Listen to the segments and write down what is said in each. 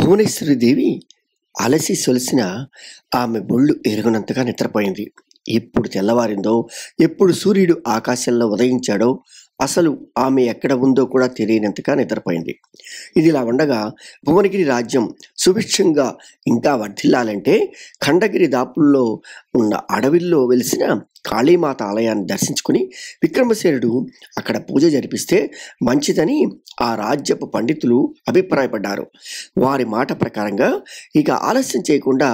భువనేశ్వరి దేవి అలసి సొలిసిన ఆమె బొళ్ళు ఎరగనంతగా నిద్రపోయింది ఎప్పుడు తెల్లవారిందో ఎప్పుడు సూర్యుడు ఆకాశంలో ఉదయించాడో అసలు ఆమె ఎక్కడ ఉందో కూడా తెలియనంతగా నిద్రపోయింది ఇదిలా ఉండగా భువనగిరి రాజ్యం సుభిక్షంగా ఇంకా వర్ధిల్లాలంటే ఖండగిరి దాపుల్లో ఉన్న అడవిల్లో వెలిసిన కాళీమాత ఆలయాన్ని దర్శించుకుని విక్రమశేరుడు అక్కడ పూజ జరిపిస్తే మంచిదని ఆ రాజ్యపు పండితులు అభిప్రాయపడ్డారు వారి మాట ప్రకారంగా ఇక ఆలస్యం చేయకుండా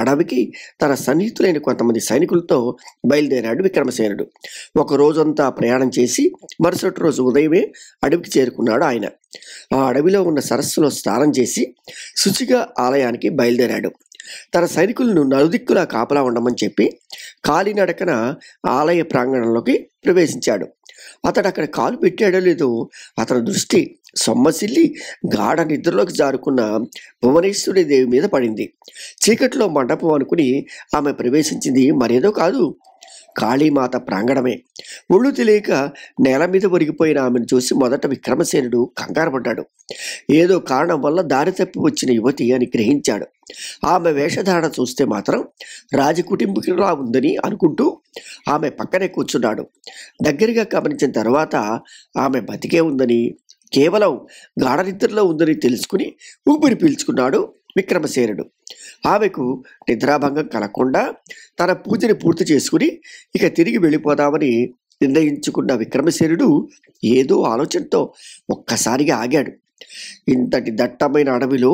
అడవికి తన సన్నిహితులైన కొంతమంది సైనికులతో బయలుదేరాడు విక్రమసేనుడు ఒక రోజంతా ప్రయాణం చేసి మరుసటి రోజు ఉదయమే అడవికి చేరుకున్నాడు ఆయన ఆ అడవిలో ఉన్న సరస్సులో స్నానం చేసి శుచిగా ఆలయానికి బయలుదేరాడు తన సైనికులను నలుదిక్కులా కాపలా ఉండమని చెప్పి కాలినడకన ఆలయ ప్రాంగణంలోకి ప్రవేశించాడు అతడు అక్కడ కాలు పెట్టాడో లేదో అతని దృష్టి సొమ్మసిల్లి గాఢ నిద్రలోకి జారుకున్న భువనేశ్వరి దేవి మీద పడింది చీకట్లో మండపం అనుకుని ఆమె ప్రవేశించింది మరేదో కాదు కాళీమాత ప్రాంగణమే ఒళ్ళు తెలియక నేల మీద ఒరిగిపోయిన ఆమెను చూసి మొదట విక్రమసేనుడు కంగారపడ్డాడు ఏదో కారణం వల్ల దారి తప్పి వచ్చిన యువతి అని గ్రహించాడు ఆమె వేషధారణ చూస్తే మాత్రం రాజకుటుంబికులా ఉందని అనుకుంటూ ఆమె పక్కనే కూర్చున్నాడు దగ్గరగా గమనించిన తర్వాత ఆమె బతికే ఉందని కేవలం గాఢనిద్రలో ఉందని తెలుసుకుని ఊపిరి పీల్చుకున్నాడు విక్రమసేనుడు ఆమెకు నిద్రాభంగం కలగకుండా తన పూజని పూర్తి చేసుకుని ఇక తిరిగి వెళ్ళిపోదామని నిర్ణయించుకున్న విక్రమశేరుడు ఏదో ఆలోచనతో ఒక్కసారిగా ఆగాడు ఇంతటి దట్టమైన అడవిలో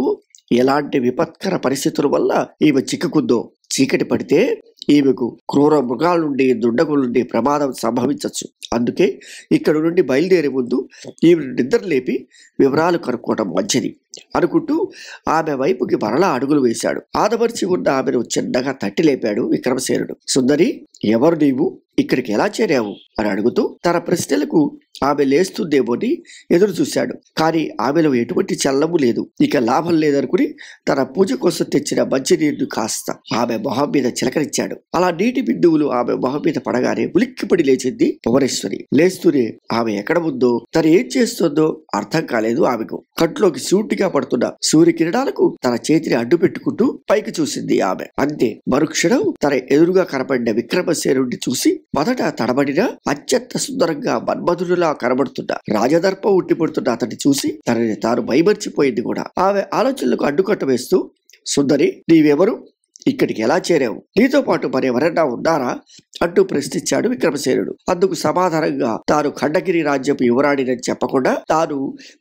ఎలాంటి విపత్కర పరిస్థితుల వల్ల ఈమె చిక్కుకుందో చీకటి పడితే ఈమెకు క్రూర మృగాల నుండి దుండగుల నుండి ప్రమాదం సంభవించవచ్చు అందుకే ఇక్కడ నుండి బయలుదేరే ముందు ఈమె నిద్ర లేపి వివరాలు కనుక్కోవడం మంచిది అనుకుంటూ ఆమె వైపుకి మరలా అడుగులు వేశాడు ఆదమర్చి ఉన్న ఆమెను చిన్నగా తట్టి లేపాడు విక్రమసేనుడు సుందరి ఎవరు నీవు ఇక్కడికి ఎలా చేరావు అని అడుగుతూ తన ప్రశ్నలకు ఆమె లేస్తుందేమోని ఎదురు చూశాడు కానీ ఆమెలో ఎటువంటి చల్లము లేదు ఇక లాభం లేదనుకుని తన పూజ కోసం తెచ్చిన మంచినీరు కాస్త ఆమె మొహం మీద చిలకరించాడు అలా నీటి బిందువులు ఆమె మొహం మీద పడగానే ఉలిక్కిపడి లేచింది భువనేశ్వరి లేస్తూనే ఆమె ఎక్కడ ఉందో తను ఏం చేస్తుందో అర్థం కాలేదు ఆమెకు కంట్లోకి సూటిగా పడుతున్న సూర్యకిరణాలకు తన చేతిని అడ్డు పెట్టుకుంటూ పైకి చూసింది ఆమె అంతే మరుక్షణం తన ఎదురుగా కనపడిన విక్రమసేనుడిని చూసి మొదట తడబడిన అత్యంత సుందరంగా మన్మధుడులా కనబడుతున్న రాజదర్ప ఉట్టిపడుతున్న అతన్ని చూసి తనని తాను మైమర్చిపోయింది కూడా ఆమె ఆలోచనలకు అడ్డుకట్ట వేస్తూ సుందరి నీవెవరు ఇక్కడికి ఎలా చేరావు నీతో పాటు మరెవరన్నా ఉన్నారా అంటూ ప్రశ్నించాడు విక్రమసేనుడు అందుకు సమాధానంగా తాను ఖండగిరి రాజ్యపు యువరాడినని చెప్పకుండా తాను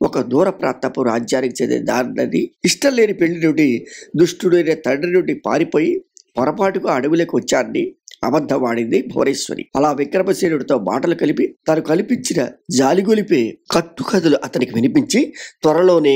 ఒక దూర ప్రాంతపు రాజ్యానికి చెందిన దానిని ఇష్టం లేని పెళ్లి నుండి దుష్టుడైన తండ్రి నుండి పారిపోయి పొరపాటుగా అడవిలోకి వచ్చాన్ని అబద్ధవాడింది భువనేశ్వరి అలా విక్రమసేనుడితో మాటలు కలిపి తను కల్పించిన జాలిగొలిపే కట్టుకథలు అతనికి వినిపించి త్వరలోనే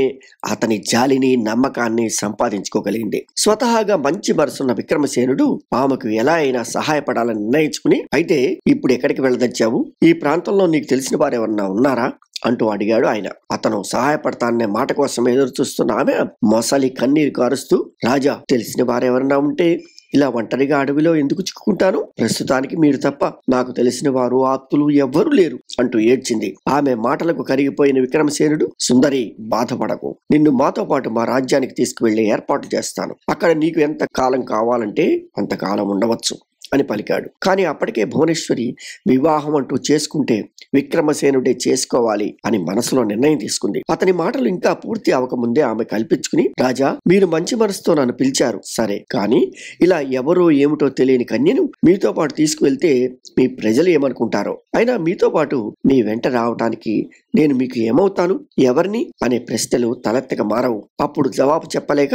అతని జాలిని నమ్మకాన్ని సంపాదించుకోగలిగింది స్వతహాగా మంచి మనసున్న విక్రమసేనుడు ఆమెకు ఎలా అయినా సహాయపడాలని నిర్ణయించుకుని అయితే ఇప్పుడు ఎక్కడికి వెళ్ళదచ్చావు ఈ ప్రాంతంలో నీకు తెలిసిన వారెవరన్నా ఉన్నారా అంటూ అడిగాడు ఆయన అతను సహాయపడతాననే మాట కోసం ఎదురు చూస్తున్న ఆమె మొసలి కన్నీరు కారుస్తూ రాజా తెలిసిన వారెవరన్నా ఉంటే ఇలా ఒంటరిగా అడవిలో ఎందుకు చిక్కుకుంటాను ప్రస్తుతానికి మీరు తప్ప నాకు తెలిసిన వారు ఆప్తులు ఎవ్వరూ లేరు అంటూ ఏడ్చింది ఆమె మాటలకు కరిగిపోయిన విక్రమసేనుడు సుందరి బాధపడకు నిన్ను మాతో పాటు మా రాజ్యానికి తీసుకువెళ్లే ఏర్పాటు చేస్తాను అక్కడ నీకు ఎంత కాలం కావాలంటే అంతకాలం ఉండవచ్చు అని పలికాడు కానీ అప్పటికే భువనేశ్వరి వివాహం అంటూ చేసుకుంటే విక్రమసేనుడే చేసుకోవాలి అని మనసులో నిర్ణయం తీసుకుంది అతని మాటలు ఇంకా పూర్తి అవకముందే ఆమె కల్పించుకుని రాజా మీరు మంచి మనసుతో నన్ను పిలిచారు సరే కానీ ఇలా ఎవరో ఏమిటో తెలియని కన్యను మీతో పాటు తీసుకువెళ్తే మీ ప్రజలు ఏమనుకుంటారో అయినా మీతో పాటు మీ వెంట రావటానికి నేను మీకు ఏమవుతాను ఎవరిని అనే ప్రశ్నలు తలెత్తక మారవు అప్పుడు జవాబు చెప్పలేక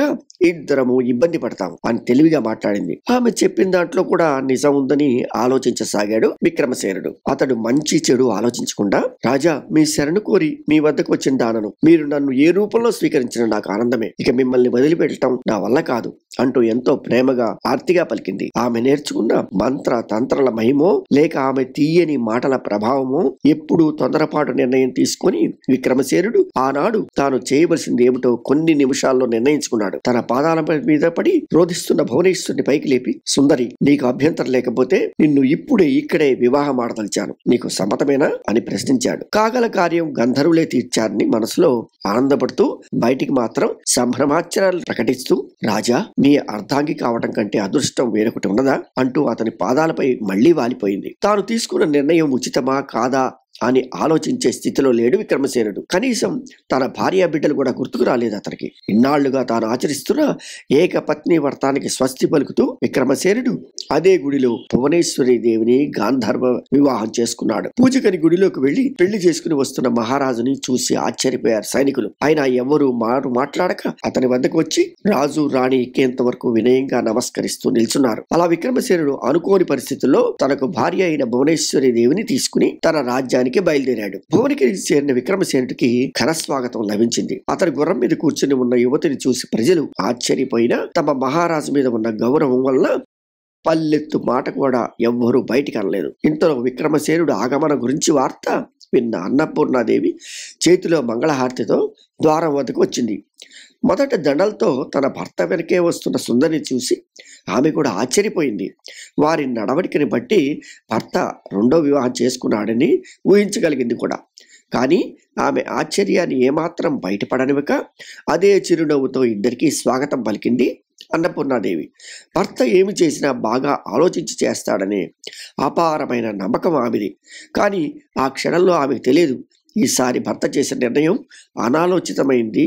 ఇద్దరము ఇబ్బంది పడతాము అని తెలివిగా మాట్లాడింది ఆమె చెప్పిన దాంట్లో కూడా నిజం ఉందని ఆలోచించసాగాడు విక్రమసేనుడు అతడు మంచి చెడు ఆలోచించకుండా రాజా మీ శరణు కోరి మీ వద్దకు వచ్చిన దానను మీరు నన్ను ఏ రూపంలో స్వీకరించిన నాకు ఆనందమే ఇక మిమ్మల్ని వదిలిపెట్టడం నా వల్ల కాదు అంటూ ఎంతో ప్రేమగా ఆర్తిగా పలికింది ఆమె నేర్చుకున్న మంత్ర తంత్రల మహిమో లేక ఆమె తీయని మాటల ప్రభావమో ఎప్పుడూ తొందరపాటు నిర్ణయం తీసుకుని విక్రమసేనుడు ఆనాడు తాను చేయవలసింది ఏమిటో కొన్ని నిమిషాల్లో నిర్ణయించుకున్నాడు తన పాదాల మీద పడి రోధిస్తున్న భువనేశ్వరుని పైకి లేపి సుందరి నీకు అభ్యంతరం అభ్యంతరం లేకపోతే నిన్ను ఇప్పుడే ఇక్కడే వివాహం ఆడదలిచాను నీకు సమ్మతమేనా అని ప్రశ్నించాడు కాగల కార్యం గంధర్వులే తీర్చారని మనసులో ఆనందపడుతూ బయటికి మాత్రం సంభ్రమాచరాలు ప్రకటిస్తూ రాజా మీ అర్ధాంగి కావటం కంటే అదృష్టం వేరొకటి ఉన్నదా అంటూ అతని పాదాలపై మళ్లీ వాలిపోయింది తాను తీసుకున్న నిర్ణయం ఉచితమా కాదా అని ఆలోచించే స్థితిలో లేడు విక్రమసేనుడు కనీసం తన భార్య బిడ్డలు కూడా గుర్తుకు రాలేదు అతనికి ఇన్నాళ్లుగా తాను ఆచరిస్తున్న ఏకపత్ని వ్రతానికి స్వస్తి పలుకుతూ విక్రమసేనుడు అదే గుడిలో భువనేశ్వరి దేవిని గాంధర్వ వివాహం చేసుకున్నాడు పూజకని గుడిలోకి వెళ్లి పెళ్లి చేసుకుని వస్తున్న మహారాజుని చూసి ఆశ్చర్యపోయారు సైనికులు ఆయన ఎవరు మారు మాట్లాడక అతని వద్దకు వచ్చి రాజు రాణి ఎక్కేంత వరకు వినయంగా నమస్కరిస్తూ నిల్చున్నారు అలా విక్రమసేనుడు అనుకోని పరిస్థితుల్లో తనకు భార్య అయిన భువనేశ్వరి దేవిని తీసుకుని తన రాజ్యానికి నగరానికి బయలుదేరాడు భువనగిరికి చేరిన విక్రమసేనుడికి స్వాగతం లభించింది అతని గుర్రం మీద కూర్చుని ఉన్న యువతిని చూసి ప్రజలు ఆశ్చర్యపోయినా తమ మహారాజు మీద ఉన్న గౌరవం వల్ల పల్లెత్తు మాట కూడా ఎవ్వరూ బయటికి అనలేదు ఇంతలో విక్రమసేనుడు ఆగమన గురించి వార్త విన్న అన్నపూర్ణాదేవి చేతిలో మంగళహారతితో ద్వారం వద్దకు వచ్చింది మొదట దండలతో తన భర్త వెనకే వస్తున్న సుందరిని చూసి ఆమె కూడా ఆశ్చర్యపోయింది వారి నడవడికని బట్టి భర్త రెండో వివాహం చేసుకున్నాడని ఊహించగలిగింది కూడా కానీ ఆమె ఆశ్చర్యాన్ని ఏమాత్రం బయటపడనివక అదే చిరునవ్వుతో ఇద్దరికీ స్వాగతం పలికింది అన్నపూర్ణాదేవి భర్త ఏమి చేసినా బాగా ఆలోచించి చేస్తాడనే అపారమైన నమ్మకం ఆమెది కానీ ఆ క్షణంలో ఆమెకు తెలియదు ఈసారి భర్త చేసిన నిర్ణయం అనాలోచితమైంది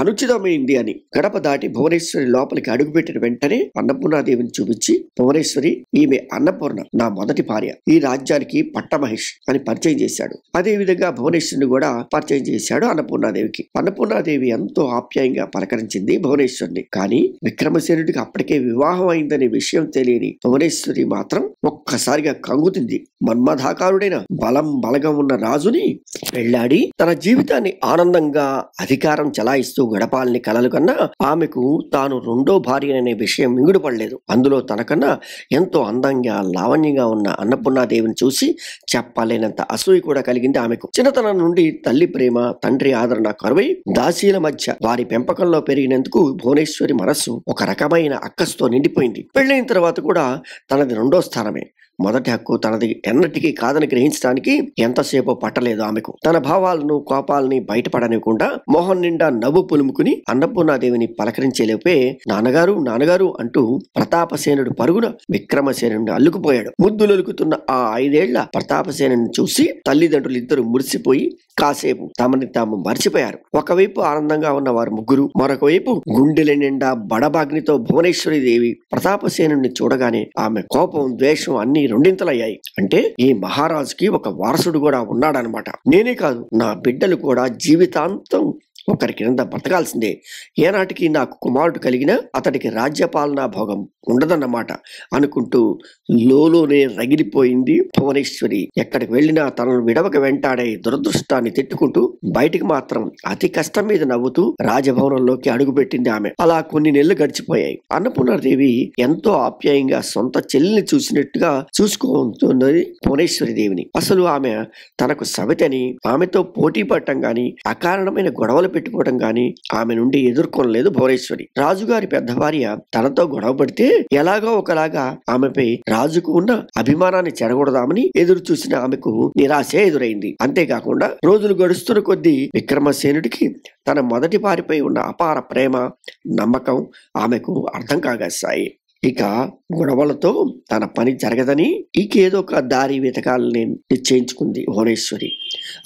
అనుచితమైంది అని గడప దాటి భువనేశ్వరి లోపలికి అడుగుపెట్టిన వెంటనే అన్నపూర్ణాదేవిని చూపించి భువనేశ్వరి ఈమె అన్నపూర్ణ నా మొదటి భార్య ఈ రాజ్యానికి పట్టమహేష్ అని పరిచయం చేశాడు అదేవిధంగా భువనేశ్వరిని కూడా పరిచయం చేశాడు అన్నపూర్ణాదేవికి అన్నపూర్ణాదేవి ఎంతో ఆప్యాయంగా పలకరించింది భువనేశ్వరిని కానీ విక్రమసేనుడికి అప్పటికే వివాహం అయిందనే విషయం తెలియని భువనేశ్వరి మాత్రం ఒక్కసారిగా కంగుతుంది మన్మధాకారుడైన బలం బలగం ఉన్న రాజుని పెళ్లాడి తన జీవితాన్ని ఆనందంగా అధికారం చలాయిస్తూ ఆలోచిస్తూ గడపాలని కలలు కన్నా ఆమెకు తాను రెండో భార్య అనే విషయం మింగుడుపడలేదు అందులో తనకన్నా ఎంతో అందంగా లావణ్యంగా ఉన్న అన్నపూర్ణాదేవిని చూసి చెప్పలేనంత అసూయ కూడా కలిగింది ఆమెకు చిన్నతనం నుండి తల్లి ప్రేమ తండ్రి ఆదరణ కరువై దాసీల మధ్య వారి పెంపకంలో పెరిగినందుకు భువనేశ్వరి మనస్సు ఒక రకమైన అక్కస్తో నిండిపోయింది పెళ్ళైన తర్వాత కూడా తనది రెండో స్థానమే మొదటి హక్కు తనది ఎన్నటికీ కాదని గ్రహించడానికి ఎంతసేపు పట్టలేదు ఆమెకు తన భావాలను కోపాలని బయటపడనివ్వకుండా మోహన్ నిండా నవ్వు పులుముకుని అన్నపూర్ణాదేవిని పలకరించేలేపే నాన్నగారు నాన్నగారు అంటూ ప్రతాపసేనుడు పరుగున విక్రమసేనుడిని అల్లుకుపోయాడు ముద్దులొలుకుతున్న ఆ ఐదేళ్ల ప్రతాపసేనుని చూసి తల్లిదండ్రులు ఇద్దరు మురిసిపోయి కాసేపు తమని తాము మర్చిపోయారు ఒకవైపు ఆనందంగా ఉన్న వారు ముగ్గురు మరొకవైపు గుండెల నిండా బడబాగ్నితో భువనేశ్వరి దేవి ప్రతాపసేనుని చూడగానే ఆమె కోపం ద్వేషం అన్ని రెండింతలయ్యాయి అంటే ఈ మహారాజుకి ఒక వారసుడు కూడా ఉన్నాడనమాట నేనే కాదు నా బిడ్డలు కూడా జీవితాంతం ఒకరి క్రింద బ్రతకాల్సిందే ఏనాటికి నాకు కుమారుడు కలిగిన అతడికి రాజ్యపాలనా భోగం ఉండదన్నమాట అనుకుంటూ లోలోనే రగిలిపోయింది భువనేశ్వరి ఎక్కడికి వెళ్ళినా తనను విడవక వెంటాడే దురదృష్టాన్ని తిట్టుకుంటూ బయటికి మాత్రం అతి కష్టం మీద నవ్వుతూ రాజభవనంలోకి అడుగుపెట్టింది ఆమె అలా కొన్ని నెలలు గడిచిపోయాయి అన్నపూర్ణదేవి ఎంతో ఆప్యాయంగా సొంత చెల్లిని చూసినట్టుగా చూసుకుంటున్నది భువనేశ్వరి దేవిని అసలు ఆమె తనకు సవితని ఆమెతో పోటీ పడటం గాని అకారణమైన గొడవలు పెట్టుకోవడం గాని ఆమె నుండి ఎదుర్కొనలేదు భువనేశ్వరి రాజుగారి పెద్ద భార్య తనతో గొడవ పడితే ఎలాగో ఒకలాగా ఆమెపై రాజుకు ఉన్న అభిమానాన్ని చెడగొడదామని ఎదురు చూసిన ఆమెకు నిరాశే ఎదురైంది అంతేకాకుండా రోజులు గడుస్తున్న కొద్దీ విక్రమసేనుడికి తన మొదటి వారిపై ఉన్న అపార ప్రేమ నమ్మకం ఆమెకు అర్థం కాగసాయి ఇక గొడవలతో తన పని జరగదని ఇకేదో ఒక దారి వెతకాలని నిశ్చయించుకుంది భువనేశ్వరి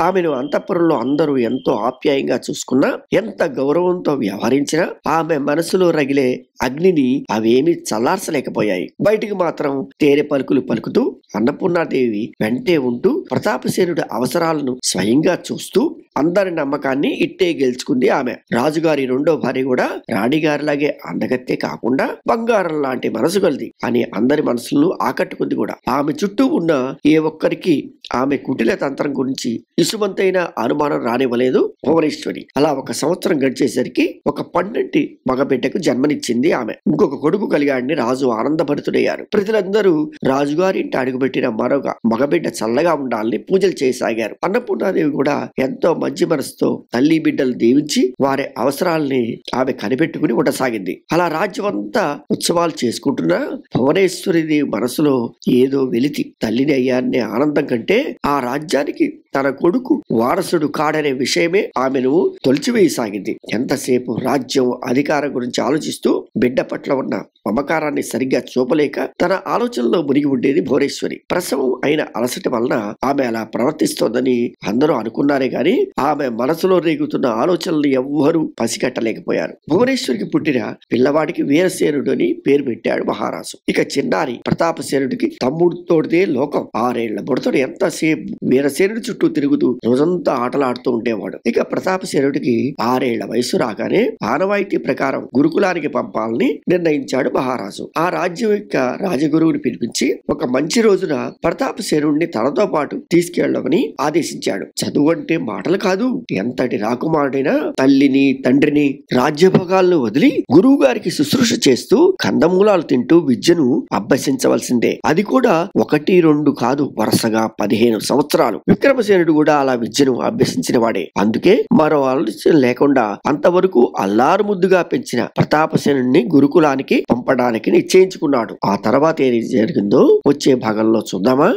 ఆమెను అంతఃపురంలో అందరూ ఎంతో ఆప్యాయంగా చూసుకున్నా ఎంత గౌరవంతో వ్యవహరించినా ఆమె మనసులో రగిలే అగ్నిని అవేమీ చల్లార్చలేకపోయాయి బయటికి మాత్రం తేరే పలుకులు పలుకుతూ అన్నపూర్ణాదేవి వెంటే ఉంటూ ప్రతాపసేనుడి అవసరాలను స్వయంగా చూస్తూ అందరి నమ్మకాన్ని ఇట్టే గెలుచుకుంది ఆమె రాజుగారి రెండో భార్య కూడా రాణిగారిలాగే అందగత్తే కాకుండా బంగారం లాంటి మనసు కలిది అని అందరి మనసులను ఆకట్టుకుంది కూడా ఆమె చుట్టూ ఉన్న ఏ ఒక్కరికి ఆమె కుటిల తంత్రం గురించి ఇసుమంతైన అనుమానం రానివ్వలేదు భువనేశ్వరి అలా ఒక సంవత్సరం గడిచేసరికి ఒక పన్నెంటి మగబిడ్డకు జన్మనిచ్చింది ఆమె ఇంకొక కొడుకు కలిగాడిని రాజు ఆనందభరితుడయ్యారు ప్రజలందరూ రాజుగారింటి అడుగుపెట్టిన మరొక మగబిడ్డ చల్లగా ఉండాలని పూజలు చేయసాగారు అన్నపూర్ణాదేవి కూడా ఎంతో మంచి మనసుతో తల్లి బిడ్డలు దీవించి వారి అవసరాలని ఆమె కనిపెట్టుకుని ఉండసాగింది అలా రాజ్యమంతా ఉత్సవాలు చేసుకుంటున్నా భువనేశ్వరి మనసులో ఏదో వెలితి తల్లిని అయ్యారనే ఆనందం కంటే అంటే ఆ రాజ్యానికి తన కొడుకు వారసుడు కాడనే విషయమే ఆమెను తొలిచివేయసాగింది ఎంతసేపు రాజ్యం అధికారం గురించి ఆలోచిస్తూ బిడ్డ పట్ల ఉన్న మమకారాన్ని సరిగ్గా చూపలేక తన ఆలోచనలో మునిగి ఉండేది భువనేశ్వరి ప్రసవం అయిన అలసట వలన ఆమె అలా ప్రవర్తిస్తోందని అందరూ అనుకున్నారే గాని ఆమె మనసులో రేగుతున్న ఆలోచనలు ఎవ్వరూ పసిగట్టలేకపోయారు భువనేశ్వరికి పుట్టిన పిల్లవాడికి వీరసేనుడు అని పేరు పెట్టాడు మహారాజు ఇక చిన్నారి ప్రతాపసేనుడికి తమ్ముడితోడిదే లోకం ఆరేళ్ల బుడతడు ఎంత సేపు వీరసేనుడి చుట్టూ తిరుగుతూ రోజంతా ఆటలాడుతూ ఉండేవాడు ఇక ప్రతాపసేనుడికి ఆరేళ్ల వయసు రాగానే ఆనవాయితీ ప్రకారం గురుకులానికి పంపాలని నిర్ణయించాడు మహారాజు ఆ రాజ్యం యొక్క రాజగురువుని పిలిపించి ఒక మంచి రోజున ప్రతాపసేనుడిని తనతో పాటు తీసుకెళ్లమని ఆదేశించాడు చదువు అంటే మాటలు కాదు ఎంతటి రాకుమారుడైనా తల్లిని తండ్రిని రాజ్యభోగాలను వదిలి గురువు గారికి శుశ్రూష చేస్తూ కందమూలాలు తింటూ విద్యను అభ్యసించవలసిందే అది కూడా ఒకటి రెండు కాదు వరుసగా పది పదిహేను సంవత్సరాలు విక్రమసేనుడు కూడా అలా విద్యను అభ్యసించిన వాడే అందుకే మరో ఆలోచన లేకుండా అంతవరకు అల్లారు ముద్దుగా పెంచిన ప్రతాపసేనుడిని గురుకులానికి పంపడానికి నిశ్చయించుకున్నాడు ఆ తర్వాత ఏది జరిగిందో వచ్చే భాగంలో చూద్దామా